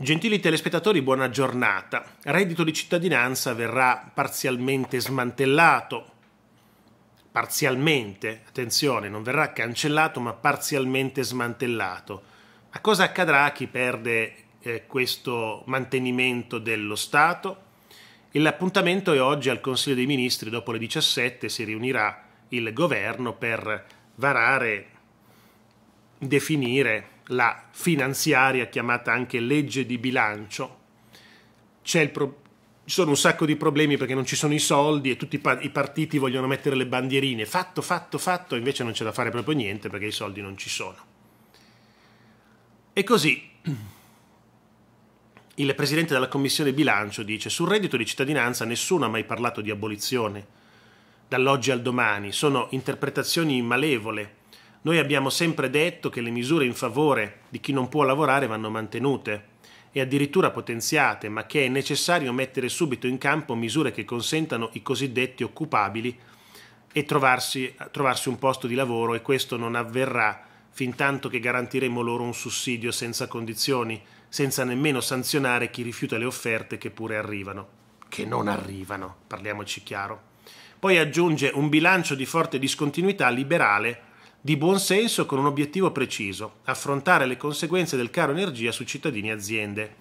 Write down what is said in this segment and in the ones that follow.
Gentili telespettatori, buona giornata. Reddito di cittadinanza verrà parzialmente smantellato. Parzialmente, attenzione, non verrà cancellato, ma parzialmente smantellato. Ma cosa accadrà a chi perde eh, questo mantenimento dello Stato? l'appuntamento è oggi al Consiglio dei Ministri, dopo le 17 si riunirà il governo per varare, definire la finanziaria chiamata anche legge di bilancio, pro- ci sono un sacco di problemi perché non ci sono i soldi e tutti i, pa- i partiti vogliono mettere le bandierine, fatto, fatto, fatto, invece non c'è da fare proprio niente perché i soldi non ci sono. E così il presidente della commissione bilancio dice sul reddito di cittadinanza nessuno ha mai parlato di abolizione dall'oggi al domani, sono interpretazioni malevole noi abbiamo sempre detto che le misure in favore di chi non può lavorare vanno mantenute e addirittura potenziate, ma che è necessario mettere subito in campo misure che consentano i cosiddetti occupabili e trovarsi, trovarsi un posto di lavoro e questo non avverrà fin tanto che garantiremo loro un sussidio senza condizioni, senza nemmeno sanzionare chi rifiuta le offerte che pure arrivano. Che non arrivano, parliamoci chiaro. Poi aggiunge un bilancio di forte discontinuità liberale di buon senso con un obiettivo preciso, affrontare le conseguenze del caro energia su cittadini e aziende.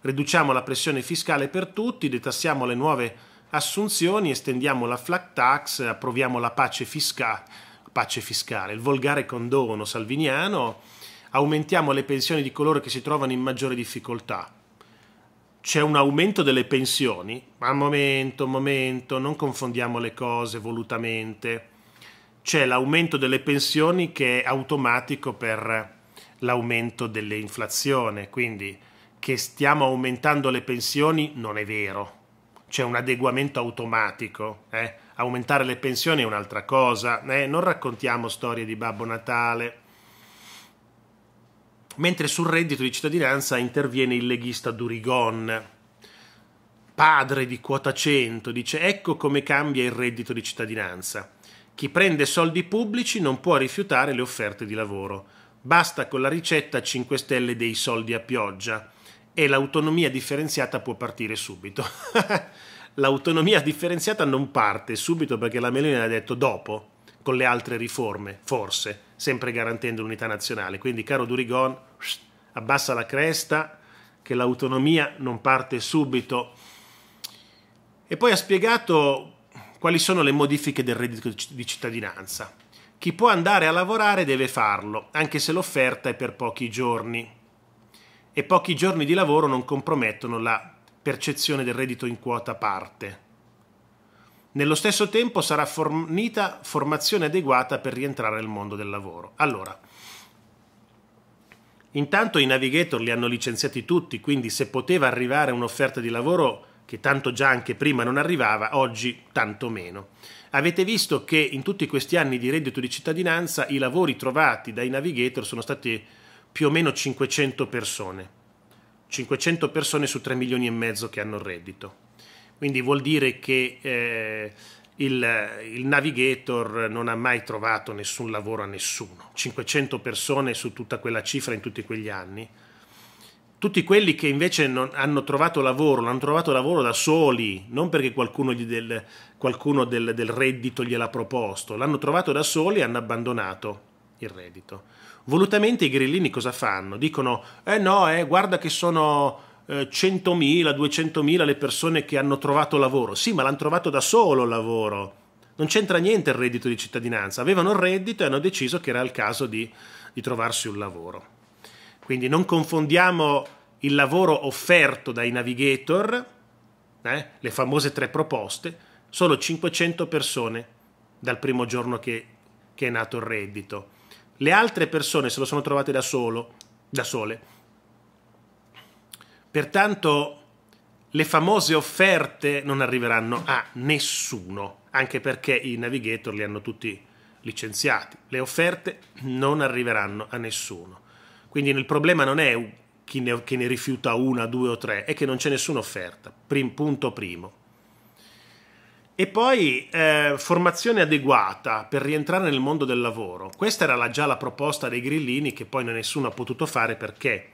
Riduciamo la pressione fiscale per tutti, detassiamo le nuove assunzioni, estendiamo la flat tax, approviamo la pace, fisca, pace fiscale, il volgare condono salviniano, aumentiamo le pensioni di coloro che si trovano in maggiore difficoltà. C'è un aumento delle pensioni, ma momento, momento, non confondiamo le cose volutamente c'è l'aumento delle pensioni che è automatico per l'aumento dell'inflazione, quindi che stiamo aumentando le pensioni non è vero, c'è un adeguamento automatico. Eh? Aumentare le pensioni è un'altra cosa, eh? non raccontiamo storie di Babbo Natale. Mentre sul reddito di cittadinanza interviene il leghista Durigon, padre di quota 100, dice ecco come cambia il reddito di cittadinanza chi prende soldi pubblici non può rifiutare le offerte di lavoro. Basta con la ricetta 5 stelle dei soldi a pioggia e l'autonomia differenziata può partire subito. l'autonomia differenziata non parte subito perché la Meloni l'ha detto dopo, con le altre riforme, forse, sempre garantendo l'unità nazionale. Quindi, caro Durigon, abbassa la cresta, che l'autonomia non parte subito. E poi ha spiegato quali sono le modifiche del reddito di cittadinanza. Chi può andare a lavorare deve farlo, anche se l'offerta è per pochi giorni. E pochi giorni di lavoro non compromettono la percezione del reddito in quota parte. Nello stesso tempo sarà fornita formazione adeguata per rientrare nel mondo del lavoro. Allora, intanto i navigator li hanno licenziati tutti, quindi se poteva arrivare un'offerta di lavoro che tanto già anche prima non arrivava, oggi tanto meno. Avete visto che in tutti questi anni di reddito di cittadinanza i lavori trovati dai navigator sono stati più o meno 500 persone. 500 persone su 3 milioni e mezzo che hanno il reddito. Quindi vuol dire che eh, il, il, navigator non ha mai trovato nessun lavoro a nessuno. 500 persone su tutta quella cifra in tutti quegli anni tutti quelli che invece non, hanno trovato lavoro, l'hanno trovato lavoro da soli, non perché qualcuno, del, qualcuno del, del, reddito gliel'ha proposto, l'hanno trovato da soli e hanno abbandonato il reddito. Volutamente i grillini cosa fanno? Dicono, eh no, eh, guarda che sono eh, 100.000, 200.000 le persone che hanno trovato lavoro. Sì, ma l'hanno trovato da solo il lavoro. Non c'entra niente il reddito di cittadinanza. Avevano il reddito e hanno deciso che era il caso di, di trovarsi un lavoro. Quindi non confondiamo il lavoro offerto dai navigator, eh, le famose tre proposte, solo 500 persone dal primo giorno che, che, è nato il reddito. Le altre persone se lo sono trovate da, solo, da sole. Pertanto le famose offerte non arriveranno a nessuno, anche perché i navigator li hanno tutti licenziati. Le offerte non arriveranno a nessuno. Quindi il problema non è chi ne, chi ne rifiuta una, due o tre, è che non c'è nessuna offerta, prim, punto primo. E poi eh, formazione adeguata per rientrare nel mondo del lavoro. Questa era la, già la proposta dei grillini che poi nessuno ha potuto fare perché?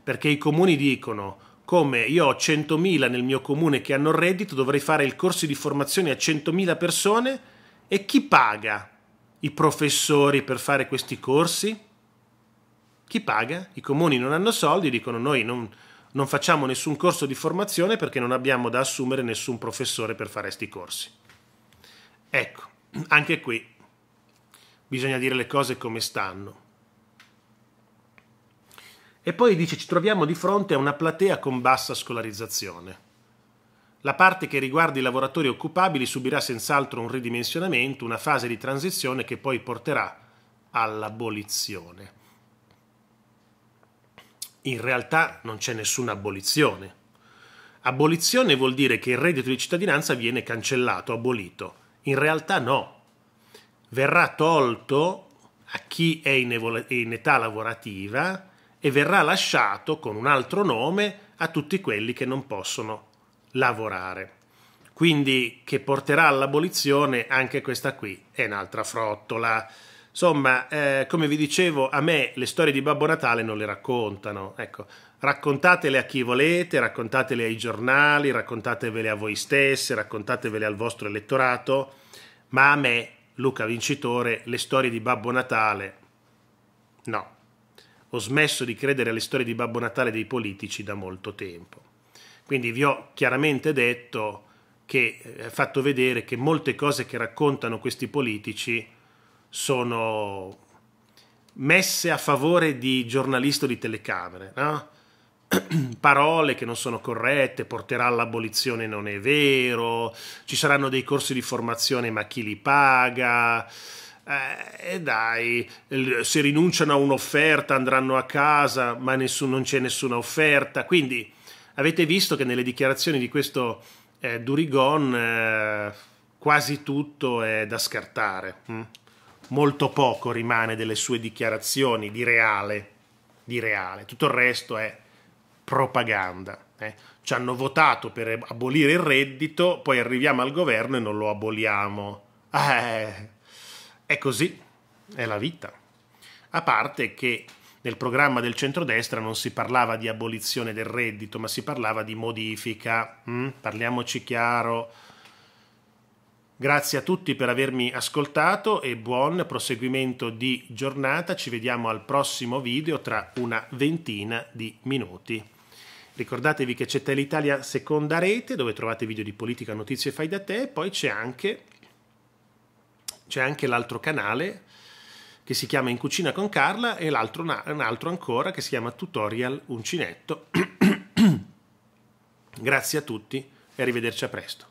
Perché i comuni dicono come io ho 100.000 nel mio comune che hanno reddito, dovrei fare il corso di formazione a 100.000 persone e chi paga i professori per fare questi corsi? Chi paga? I comuni non hanno soldi, dicono noi non, non facciamo nessun corso di formazione perché non abbiamo da assumere nessun professore per fare questi corsi. Ecco, anche qui bisogna dire le cose come stanno. E poi dice ci troviamo di fronte a una platea con bassa scolarizzazione. La parte che riguarda i lavoratori occupabili subirà senz'altro un ridimensionamento, una fase di transizione che poi porterà all'abolizione in realtà non c'è nessuna abolizione. Abolizione vuol dire che il reddito di cittadinanza viene cancellato, abolito. In realtà no. Verrà tolto a chi è in, età lavorativa e verrà lasciato con un altro nome a tutti quelli che non possono lavorare. Quindi che porterà all'abolizione anche questa qui è un'altra frottola. Insomma, eh, come vi dicevo, a me le storie di Babbo Natale non le raccontano. Ecco, raccontatele a chi volete, raccontatele ai giornali, raccontatevele a voi stesse, raccontatevele al vostro elettorato, ma a me, Luca Vincitore, le storie di Babbo Natale, no. Ho smesso di credere alle storie di Babbo Natale dei politici da molto tempo. Quindi vi ho chiaramente detto che eh, fatto vedere che molte cose che raccontano questi politici sono messe a favore di giornalisti di telecamere, no? parole che non sono corrette, porterà all'abolizione non è vero, ci saranno dei corsi di formazione ma chi li paga? Eh, e dai, se rinunciano a un'offerta andranno a casa ma nessun, non c'è nessuna offerta, quindi avete visto che nelle dichiarazioni di questo eh, Durigon eh, quasi tutto è da scartare. Hm? molto poco rimane delle sue dichiarazioni di reale, di reale. tutto il resto è propaganda. Eh? Ci hanno votato per abolire il reddito, poi arriviamo al governo e non lo aboliamo. Eh, è così, è la vita. A parte che nel programma del centrodestra non si parlava di abolizione del reddito, ma si parlava di modifica. Mm? Parliamoci chiaro Grazie a tutti per avermi ascoltato e buon proseguimento di giornata. Ci vediamo al prossimo video tra una ventina di minuti. Ricordatevi che c'è Teleitalia Seconda Rete dove trovate video di politica, notizie fai da te e poi c'è anche, c'è anche l'altro canale che si chiama In Cucina con Carla e l'altro, un altro ancora che si chiama Tutorial Uncinetto. Grazie a tutti e arrivederci a presto.